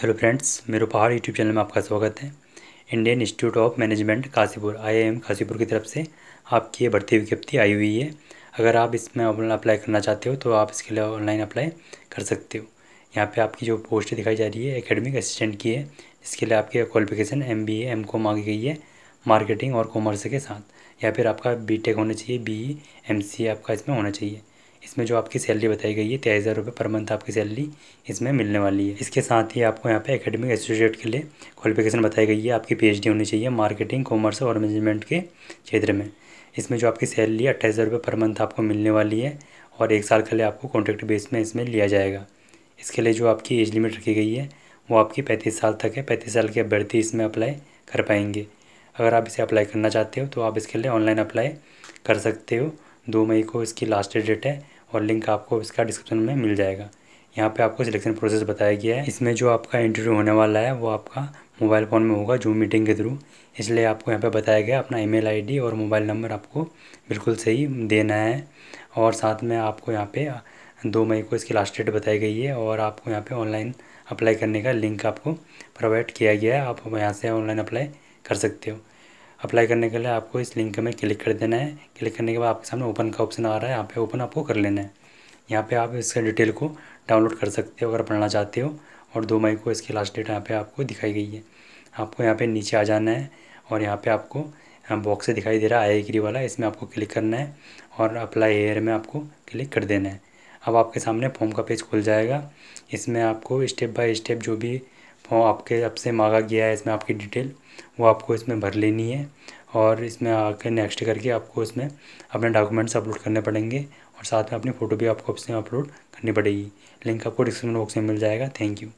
hello friends मेरे पहाड़ YouTube channel में आपका स्वागत है Indian Institute of Management Kashipur IIM Kashipur की तरफ से आपकी ये भर्ती विज्ञप्ति आई हुई है अगर आप इसमें ऑनलाइन अप्लाई करना चाहते हो तो आप इसके लिए ऑनलाइन अप्लाई कर सकते हो यहाँ पे आपकी जो पोस्ट दिखाई जा रही है एकेडमिक असिस्टेंट की है इसके लिए आपकी qualification M B M com मांगी गई है मार्केटिंग और कॉमर्स के साथ या फिर आपका बी टेक होना चाहिए बी ई एम सी आपका इसमें होना चाहिए इसमें जो आपकी सैलरी बताई गई है तेईस हज़ार रुपये पर मंथ आपकी सैलरी इसमें मिलने वाली है इसके साथ ही आपको यहाँ पे एकेडमिक एसोसिएट के लिए क्वालिफिकेशन बताई गई है आपकी पीएचडी होनी चाहिए मार्केटिंग कॉमर्स और मैनेजमेंट के क्षेत्र में इसमें जो आपकी सैलरी है अट्ठाईस हज़ार रुपये पर मंथ आपको मिलने वाली है और एक साल के लिए आपको कॉन्ट्रैक्ट बेस में इसमें लिया जाएगा इसके लिए जो आपकी एज लिमिट रखी गई है वो आपकी पैंतीस साल तक है पैंतीस साल के अभ्यर्थी इसमें अप्लाई कर पाएंगे अगर आप इसे अप्लाई करना चाहते हो तो आप इसके लिए ऑनलाइन अप्लाई कर सकते हो दो मई को इसकी लास्ट डेट है और लिंक आपको इसका डिस्क्रिप्शन में मिल जाएगा यहाँ पे आपको सिलेक्शन प्रोसेस बताया गया है इसमें जो आपका इंटरव्यू होने वाला है वो आपका मोबाइल फ़ोन में होगा जूम मीटिंग के थ्रू इसलिए आपको यहाँ पे बताया गया अपना ईमेल आईडी और मोबाइल नंबर आपको बिल्कुल सही देना है और साथ में आपको यहाँ पे दो मई को इसकी लास्ट डेट बताई गई है और आपको यहाँ पर ऑनलाइन अप्लाई करने का लिंक आपको प्रोवाइड किया गया है आप यहाँ से ऑनलाइन अप्लाई कर सकते हो अप्लाई करने के लिए आपको इस लिंक में क्लिक कर देना है क्लिक करने के बाद आपके सामने ओपन का ऑप्शन आ रहा है यहाँ पे ओपन आपको कर लेना है यहाँ पे आप इसका डिटेल को डाउनलोड कर सकते हो अगर पढ़ना चाहते हो और दो मई को इसकी लास्ट डेट यहाँ पे आपको दिखाई गई है आपको यहाँ पे नीचे आ जाना है और यहाँ पे आपको बॉक्स दिखाई दे रहा है आई एग्री वाला इसमें आपको क्लिक करना है और अप्लाई एयर में आपको क्लिक कर देना है अब आपके सामने फॉर्म का पेज खुल जाएगा इसमें आपको स्टेप बाय स्टेप जो भी फॉर्म आपके आपसे मांगा गया है इसमें आपकी डिटेल वो आपको इसमें भर लेनी है और इसमें आकर नेक्स्ट करके आपको इसमें अपने डॉक्यूमेंट्स अपलोड करने पड़ेंगे और साथ में अपनी फ़ोटो भी आपको इसमें अपलोड करनी पड़ेगी लिंक आपको डिस्क्रिप्शन बॉक्स में मिल जाएगा थैंक यू